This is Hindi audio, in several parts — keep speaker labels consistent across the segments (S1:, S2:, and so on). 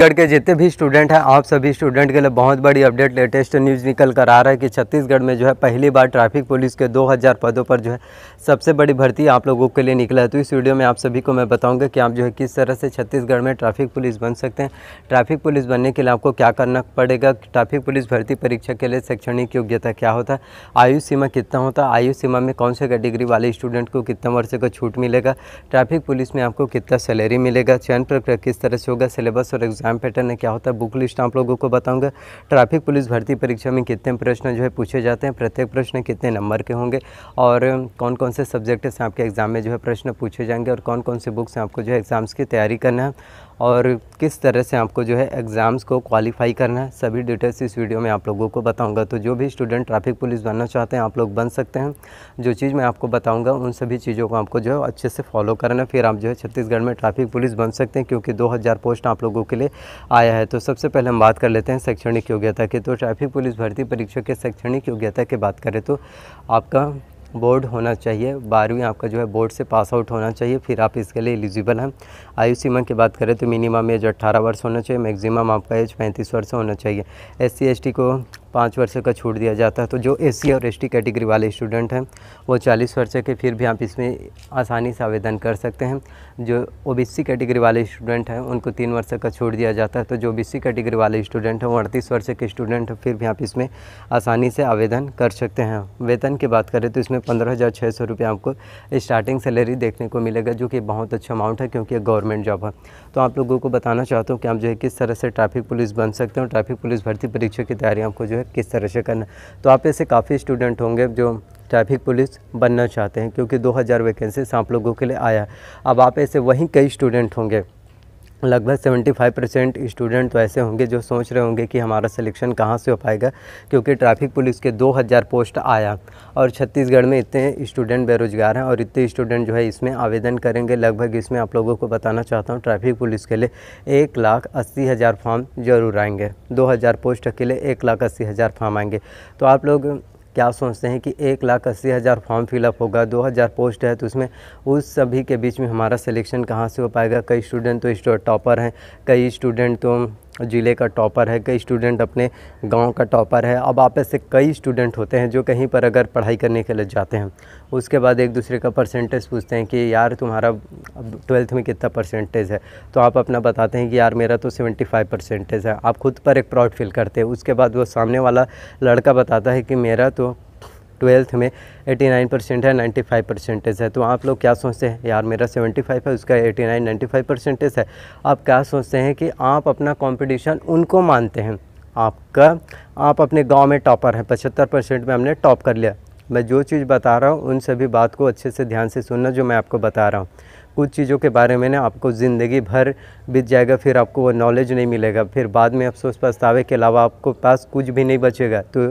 S1: छत्तीसगढ़ के जितने भी स्टूडेंट हैं आप सभी स्टूडेंट के लिए बहुत बड़ी अपडेट लेटेस्ट न्यूज़ निकल कर आ रहा है कि छत्तीसगढ़ में जो है पहली बार ट्रैफिक पुलिस के 2000 पदों पर जो है सबसे बड़ी भर्ती आप लोगों के लिए निकला है तो इस वीडियो में आप सभी को मैं बताऊंगा कि आप जो है किस तरह से छत्तीसगढ़ में ट्रैफिक पुलिस बन सकते हैं ट्रैफिक पुलिस बनने के लिए आपको क्या करना पड़ेगा ट्रैफिक पुलिस भर्ती परीक्षा के लिए शैक्षणिक योग्यता क्या होता है आयु सीमा कितना होता है आयु सीमा में कौन से कैटेगरी वाले स्टूडेंट को कितना वर्ष का छूट मिलेगा ट्रैफिक पुलिस में आपको कितना सैलरी मिलेगा चयन प्रक्रिया किस तरह से होगा सिलेबस और एग्जाम एग्जाम पैटर्न है क्या होता है बुक लिस्ट आप लोगों को बताऊंगा ट्रैफिक पुलिस भर्ती परीक्षा में कितने प्रश्न जो है पूछे जाते हैं प्रत्येक प्रश्न कितने नंबर के होंगे और कौन कौन से सब्जेक्ट से आपके एग्ज़ाम में जो है प्रश्न पूछे जाएंगे और कौन कौन से बुक आपको जो है एग्ज़ाम्स की तैयारी करना है और किस तरह से आपको जो है एग्ज़ाम्स को क्वालिफाई करना है सभी डिटेल्स इस वीडियो में आप लोगों को बताऊंगा तो जो भी स्टूडेंट ट्रैफिक पुलिस बनना चाहते हैं आप लोग बन सकते हैं जो चीज़ मैं आपको बताऊंगा उन सभी चीज़ों को आपको जो है अच्छे से फॉलो करना है फिर आप जो है छत्तीसगढ़ में ट्रैफिक पुलिस बन सकते हैं क्योंकि दो पोस्ट आप लोगों के लिए आया है तो सबसे पहले हम बात कर लेते हैं शैक्षणिक योग्यता की तो ट्रैफिक पुलिस भर्ती परीक्षा के शैक्षणिक योग्यता की बात करें तो आपका बोर्ड होना चाहिए बारहवीं आपका जो है बोर्ड से पास आउट होना चाहिए फिर आप इसके लिए एलिजिबल हैं आयु सीमा की बात करें तो मिनिमम एज अट्ठारह वर्ष होना चाहिए मैक्सिमम आपका एज पैंतीस वर्ष होना चाहिए एस सी को पाँच वर्ष का छूट दिया जाता है तो जो एस और एस कैटेगरी वाले स्टूडेंट हैं वो चालीस वर्ष के फिर भी आप इसमें आसानी से आवेदन कर सकते हैं जो ओ कैटेगरी वाले स्टूडेंट हैं उनको तीन वर्ष का छूट दिया जाता है तो जो बी कैटेगरी वाले स्टूडेंट हैं वो अड़तीस वर्ष के स्टूडेंट फिर भी आप इसमें आसानी से आवेदन कर सकते हैं वेतन की बात करें तो इसमें पंद्रह हज़ार छः सौ रुपये आपको स्टार्टिंग सैलरी देखने को मिलेगा जो कि बहुत अच्छा अमाउंट है क्योंकि गवर्नमेंट जॉब है तो आप लोगों को बताना चाहता हूँ कि आप जो है किस तरह से ट्रैफिक पुलिस बन सकते हैं ट्रैफिक पुलिस भर्ती परीक्षा की तैयारी आपको जो है किस तरह से करना तो आप ऐसे काफ़ी स्टूडेंट होंगे जो ट्रैफिक पुलिस बनना चाहते हैं क्योंकि 2000 वैकेंसी आप लोगों के लिए आया अब आप ऐसे वहीं कई स्टूडेंट होंगे लगभग 75 परसेंट स्टूडेंट तो ऐसे होंगे जो सोच रहे होंगे कि हमारा सिलेक्शन कहाँ से हो पाएगा क्योंकि ट्रैफिक पुलिस के 2000 पोस्ट आया और छत्तीसगढ़ में इतने स्टूडेंट बेरोजगार हैं और इतने स्टूडेंट जो है इसमें आवेदन करेंगे लगभग इसमें आप लोगों को बताना चाहता हूँ ट्रैफिक पुलिस के लिए एक लाख अस्सी हज़ार फॉर्म ज़रूर आएंगे दो हज़ार पोस्ट के लिए एक लाख अस्सी हज़ार फॉर्म आएंगे तो आप लोग क्या सोचते हैं कि एक लाख अस्सी हज़ार फॉर्म फिलअप होगा दो हज़ार पोस्ट है तो उसमें उस सभी के बीच में हमारा सिलेक्शन कहाँ से हो पाएगा कई स्टूडेंट तो इस टॉपर हैं कई स्टूडेंट तो ज़िले का टॉपर है कई स्टूडेंट अपने गांव का टॉपर है अब आप ऐसे कई स्टूडेंट होते हैं जो कहीं पर अगर पढ़ाई करने के लिए जाते हैं उसके बाद एक दूसरे का परसेंटेज पूछते हैं कि यार तुम्हारा अब ट्वेल्थ में कितना परसेंटेज है तो आप अपना बताते हैं कि यार मेरा तो सेवेंटी फाइव परसेंटेज है आप खुद पर एक प्राउड फील करते हैं उसके बाद वो सामने वाला लड़का बताता है कि मेरा तो ट्वेल्थ में 89 परसेंट है 95 परसेंटेज है तो आप लोग क्या सोचते हैं यार मेरा 75 है उसका 89 95 परसेंटेज है आप क्या सोचते हैं कि आप अपना कंपटीशन उनको मानते हैं आपका आप अपने गांव में टॉपर हैं पचहत्तर परसेंट में हमने टॉप कर लिया मैं जो चीज़ बता रहा हूँ उन सभी बात को अच्छे से ध्यान से सुनना जो मैं आपको बता रहा हूँ कुछ चीज़ों के बारे में ना आपको ज़िंदगी भर बीत जाएगा फिर आपको वो नॉलेज नहीं मिलेगा फिर बाद में अफसोस पछतावे के अलावा आपको पास कुछ भी नहीं बचेगा तो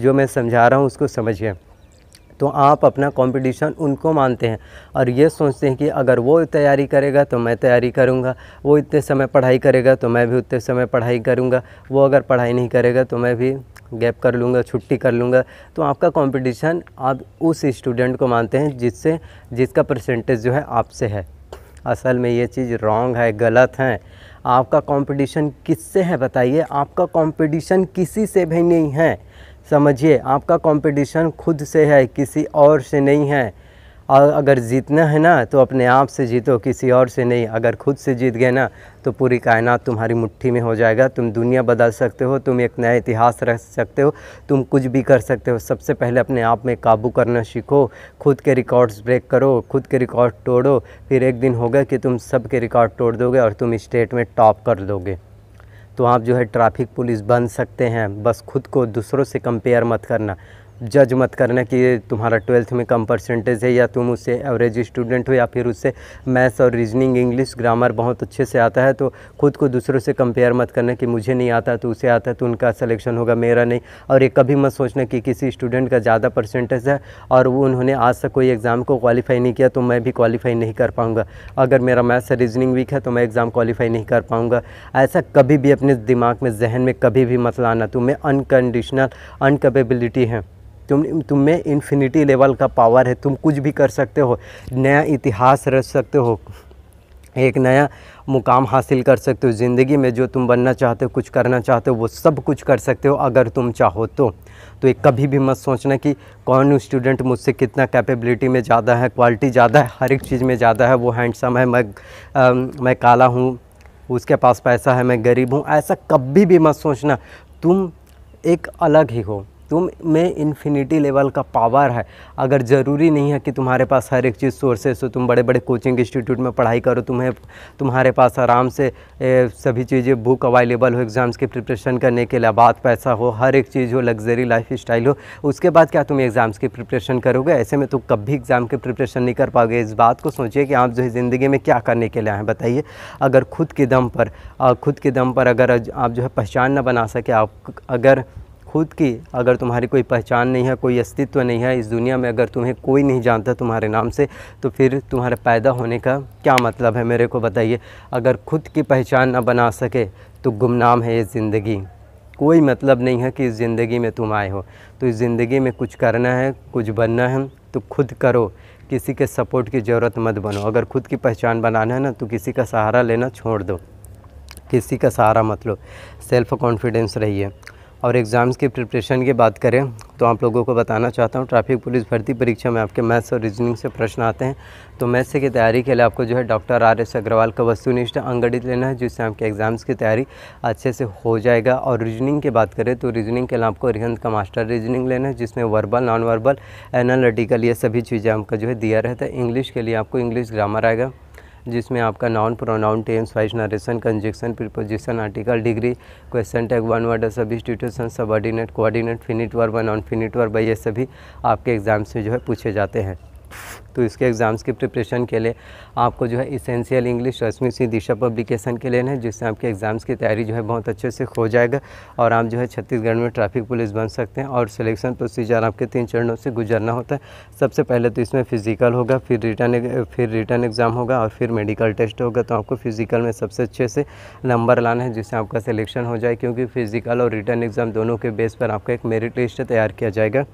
S1: जो मैं समझा रहा हूँ उसको समझिए तो आप अपना कंपटीशन उनको मानते हैं और ये सोचते हैं कि अगर वो तैयारी करेगा तो मैं तैयारी करूँगा वो इतने समय पढ़ाई करेगा तो मैं भी उतने समय पढ़ाई करूँगा वो अगर पढ़ाई नहीं करेगा तो मैं भी गैप कर लूँगा छुट्टी कर लूँगा तो आपका कंपटीशन आप उस स्टूडेंट को मानते हैं जिससे जिसका परसेंटेज जो है आपसे है असल में ये चीज़ रॉन्ग है गलत है आपका कंपटीशन किससे है बताइए आपका कंपटीशन किसी से भी नहीं है समझिए आपका कंपटीशन खुद से है किसी और से नहीं है और अगर जीतना है ना तो अपने आप से जीतो किसी और से नहीं अगर खुद से जीत गए ना तो पूरी कायनात तुम्हारी मुट्ठी में हो जाएगा तुम दुनिया बदल सकते हो तुम एक नया इतिहास रख सकते हो तुम कुछ भी कर सकते हो सबसे पहले अपने आप में काबू करना सीखो खुद के रिकॉर्ड्स ब्रेक करो खुद के रिकॉर्ड तोड़ो फिर एक दिन होगा कि तुम सब के रिकॉर्ड तोड़ दोगे और तुम स्टेट में टॉप कर दोगे तो आप जो है ट्रैफिक पुलिस बन सकते हैं बस खुद को दूसरों से कंपेयर मत करना जज मत करना कि तुम्हारा ट्वेल्थ में कम परसेंटेज है या तुम उससे एवरेज स्टूडेंट हो या फिर उससे मैथ्स और रीजनिंग इंग्लिश ग्रामर बहुत अच्छे से आता है तो खुद को दूसरों से कंपेयर मत करना कि मुझे नहीं आता तो उसे आता तो उनका सलेक्शन होगा मेरा नहीं और ये कभी मत सोचना कि किसी स्टूडेंट का ज़्यादा परसेंटेज है और वो उन्होंने आज तक कोई एग्ज़ाम को क्वालिफाई नहीं किया तो मैं भी क्वालिफाई नहीं कर पाऊँगा अगर मेरा मैथ्स रीजनिंग वीक है तो मैं एग्ज़ाम क्वालिफाई नहीं कर पाऊँगा ऐसा कभी भी अपने दिमाग में जहन में कभी भी मत लाना तुम्हें अनकंडीशनल अनकेपेबिलिटी है तुम तुम में इन्फिनिटी लेवल का पावर है तुम कुछ भी कर सकते हो नया इतिहास रच सकते हो एक नया मुकाम हासिल कर सकते हो ज़िंदगी में जो तुम बनना चाहते हो कुछ करना चाहते हो वो सब कुछ कर सकते हो अगर तुम चाहो तो तो एक कभी भी मत सोचना कि कौन स्टूडेंट मुझसे कितना कैपेबिलिटी में ज़्यादा है क्वालिटी ज़्यादा है हर एक चीज़ में ज़्यादा है वो हैंडसम है मैं आ, मैं काला हूँ उसके पास पैसा है मैं गरीब हूँ ऐसा कभी भी मत सोचना तुम एक अलग ही हो तुम में इन्फिनिटी लेवल का पावर है अगर ज़रूरी नहीं है कि तुम्हारे पास हर एक चीज़ सोर्सेस हो तुम बड़े बड़े कोचिंग इंस्टीट्यूट में पढ़ाई करो तुम्हें तुम्हारे पास आराम से ए, सभी चीज़ें बुक अवेलेबल हो एग्ज़ाम्स की प्रिपरेशन करने के लिए आबाद पैसा हो हर एक चीज़ हो लग्जरी लाइफ स्टाइल हो उसके बाद क्या तुम एग्ज़ाम्स की प्रिपरेशन करोगे ऐसे में तुम कभी एग्ज़ाम की प्रिपरेशन नहीं कर पाओगे इस बात को सोचिए कि आप जो है ज़िंदगी में क्या करने के लिए आए बताइए अगर खुद के दम पर खुद के दम पर अगर आप जो है पहचान ना बना सके आप अगर खुद की अगर तुम्हारी कोई पहचान नहीं है कोई अस्तित्व नहीं है इस दुनिया में अगर तुम्हें कोई नहीं जानता तुम्हारे नाम से तो फिर तुम्हारे पैदा होने का क्या मतलब है मेरे को बताइए अगर खुद की पहचान ना बना सके तो गुमनाम है ये ज़िंदगी कोई मतलब नहीं है कि इस ज़िंदगी में तुम आए हो तो इस ज़िंदगी में कुछ करना है कुछ बनना है तो खुद करो किसी के सपोर्ट की ज़रूरत मत बनो अगर खुद की पहचान बनाना है ना तो किसी का सहारा लेना छोड़ दो किसी का सहारा मत लो सेल्फ़ कॉन्फिडेंस रहिए और एग्ज़ाम्स की प्रिपरेशन की बात करें तो आप लोगों को बताना चाहता हूँ ट्रैफिक पुलिस भर्ती परीक्षा में आपके मैथ्स और रीजनिंग से प्रश्न आते हैं तो मैथ्स की तैयारी के लिए आपको जो है डॉक्टर आर एस अग्रवाल का वस्तुनिष्ठ अंगणित लेना है जिससे आपके एग्ज़ाम्स की तैयारी अच्छे से हो जाएगा और रीजनिंग की बात करें तो रीजनिंग के लिए आपको रिहंत का मास्टर रीजनिंग लेना है जिसमें वर्बल नॉन वर्बल एनालिटिकल ये सभी चीज़ें आपका जो है दिया रहता है इंग्लिश के लिए आपको इंग्लिश ग्रामर आएगा जिसमें आपका noun pronoun tense voice narration conjunction preposition article degree question tag one word subordinate coordinate finite verb non finite verb ये सभी आपके एग्ज़ाम्स में जो है पूछे जाते हैं तो इसके एग्ज़ाम्स की प्रिपरेशन के लिए आपको जो है essential English Rashmi Singh Disha publication के लेना है जिससे आपके एग्ज़ाम्स की तैयारी जो है बहुत अच्छे से हो जाएगा और आप जो है छत्तीसगढ़ में ट्रैफिक पुलिस बन सकते हैं और सिलेक्शन प्रोसीजर आपके तीन चरणों से गुजरना होता है सबसे पहले तो इसमें फ़िज़िकल होगा फिर रिटर्न फिर रिटर्न एग्ज़ाम होगा और फिर मेडिकल टेस्ट होगा तो आपको फ़िज़िकल में सबसे अच्छे से नंबर लाना है जिससे आपका सिलेक्शन हो जाए क्योंकि फ़िज़िकल और रिटर्न एग्ज़ाम दोनों के बेस पर आपका एक मेरिट लिस्ट तैयार किया जाएगा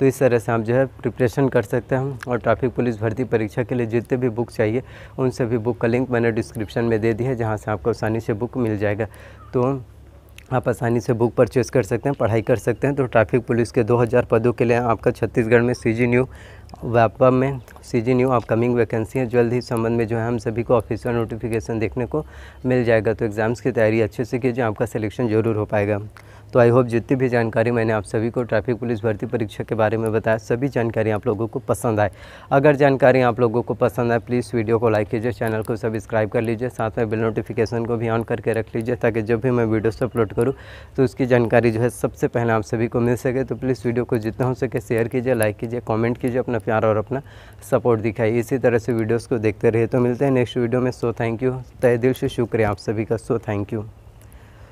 S1: तो इस तरह से आप जो है प्रिपरेशन कर सकते हैं और ट्रैफिक पुलिस भर्ती परीक्षा के लिए जितने भी बुक चाहिए उन सभी बुक का लिंक मैंने डिस्क्रिप्शन में दे दी है जहाँ से आपको आसानी से बुक मिल जाएगा तो आप आसानी से बुक परचेज कर सकते हैं पढ़ाई कर सकते हैं तो ट्रैफिक पुलिस के 2000 पदों के लिए आपका छत्तीसगढ़ में सी जी न्यू व्यापा में C G new upcoming vacancy है जल्द ही संबंध में जो है हम सभी को ऑफिशियल नोटिफिकेशन देखने को मिल जाएगा तो एग्ज़ाम्स की तैयारी अच्छे से कीजिए आपका सिलेक्शन ज़रूर हो पाएगा तो आई होप जितनी भी जानकारी मैंने आप सभी को ट्रैफिक पुलिस भर्ती परीक्षा के बारे में बताया सभी जानकारी आप लोगों को पसंद आए अगर जानकारी आप लोगों को पसंद आए प्लीज़ वीडियो को लाइक कीजिए चैनल को सब्सक्राइब कर लीजिए साथ में बिल नोटिफिकेशन को भी ऑन करके रख लीजिए ताकि जब भी मैं वीडियोस अपलोड करूँ तो उसकी जानकारी जो है सबसे पहले आप सभी को मिल सके तो प्लीज़ वीडियो को जितना हो सके शेयर कीजिए लाइक कीजिए कॉमेंट कीजिए अपना प्यार और अपना सपोर्ट दिखाई इसी तरह से वीडियोज़ को देखते रहिए तो मिलते हैं नेक्स्ट वीडियो में सो थैंक यू तय दिल से शुक्रिया आप सभी का सो थैंक यू